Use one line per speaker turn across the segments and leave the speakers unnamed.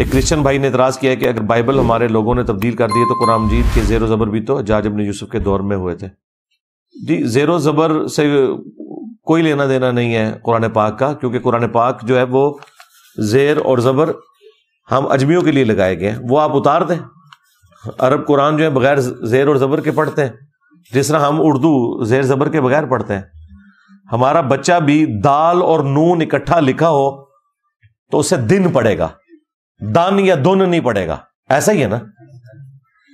एक क्रिश्चियन भाई ने इतराज़ किया कि अगर बाइबल हमारे लोगों ने तब्दील कर दिए तो कुरान मजीद के जेर ज़बर भी तो जाज अबन यूसुफ के दौर में हुए थे जी जेर ज़बर से कोई लेना देना नहीं है कुरान पाक का क्योंकि कुरान पाक जो है वो जेर और ज़बर हम अजमियों के लिए लगाए गए हैं वो आप उतार दें अरब कुरान जो है बगैर जेर और ज़बर के पढ़ते हैं जिस तरह हम उर्दू जेर ज़बर के बगैर पढ़ते हैं हमारा बच्चा भी दाल और नून इकट्ठा लिखा हो तो उसे दिन पड़ेगा दान या दोन नहीं पड़ेगा ऐसा ही है ना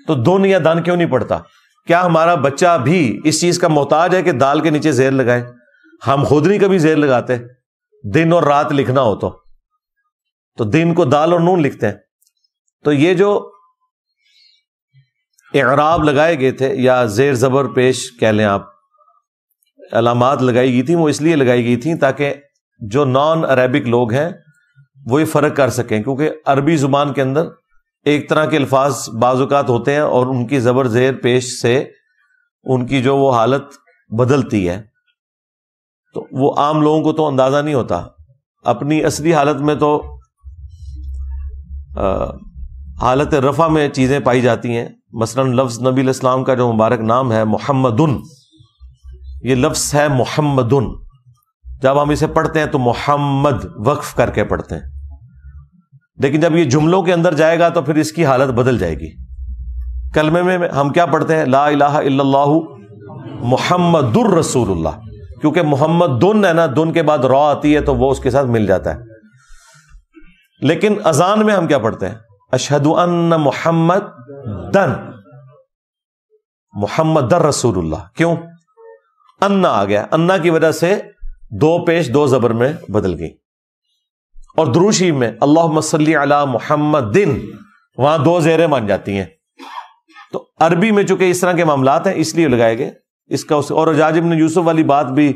तो दोन या दान क्यों नहीं पड़ता क्या हमारा बच्चा भी इस चीज का मोहताज है कि दाल के नीचे जेर लगाए हम खुद नहीं कभी जेर लगाते दिन और रात लिखना हो तो तो दिन को दाल और नून लिखते हैं तो ये जो एराब लगाए गए थे या जेर जबर पेश कह लें आप अलामत लगाई गई थी वो इसलिए लगाई गई थी ताकि जो नॉन अरेबिक लोग हैं वो ये फ़र्क कर सकें क्योंकि अरबी ज़ुबान के अंदर एक तरह के अल्फाज बाजुक़ात होते हैं और उनकी ज़बर ज़ेर पेश से उनकी जो वो हालत बदलती है तो वो आम लोगों को तो अंदाज़ा नहीं होता अपनी असली हालत में तो आ, हालत रफ़ा में चीज़ें पाई जाती हैं मसलन लफ्ज़ नबी इस्लाम का जो मुबारक नाम है मोहम्मदन ये लफ्स है मोहम्मदन जब हम इसे पढ़ते हैं तो मोहम्मद वक्फ करके पढ़ते हैं लेकिन जब ये जुमलों के अंदर जाएगा तो फिर इसकी हालत बदल जाएगी कलमे में हम क्या पढ़ते हैं ला इलाहा इल्लल्लाह मोहम्मदुर क्योंकि मोहम्मद दुन है ना दुन के बाद रॉ आती है तो वो उसके साथ मिल जाता है लेकिन अजान में हम क्या पढ़ते हैं अशहद मोहम्मद दन मोहम्मद दर रसूलुल्लाह क्यों अन्ना आ गया अन्ना की वजह से दो पेश दो जबर में बदल गई और द्रूशी में अल्लाह मसल अला मोहम्मद दिन वहां दो जेरें मान जाती हैं तो अरबी में चूंकि इस तरह के मामला हैं इसलिए लगाए गए इसका उस और अजाज इबन यूसुफ वाली बात भी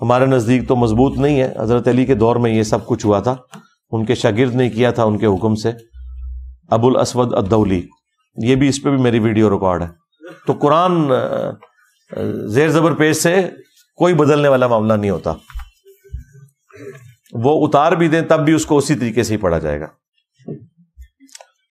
हमारे नज़दीक तो मजबूत नहीं है हज़रत अली के दौर में यह सब कुछ हुआ था उनके शागिर्द ने किया था उनके हुक्म से अबुल असवद अदौली ये भी इस पर भी मेरी वीडियो रिकॉर्ड है तो कुरान जेर ज़बर पेश से कोई बदलने वाला मामला नहीं होता वो उतार भी दें तब भी उसको उसी तरीके से ही पढ़ा जाएगा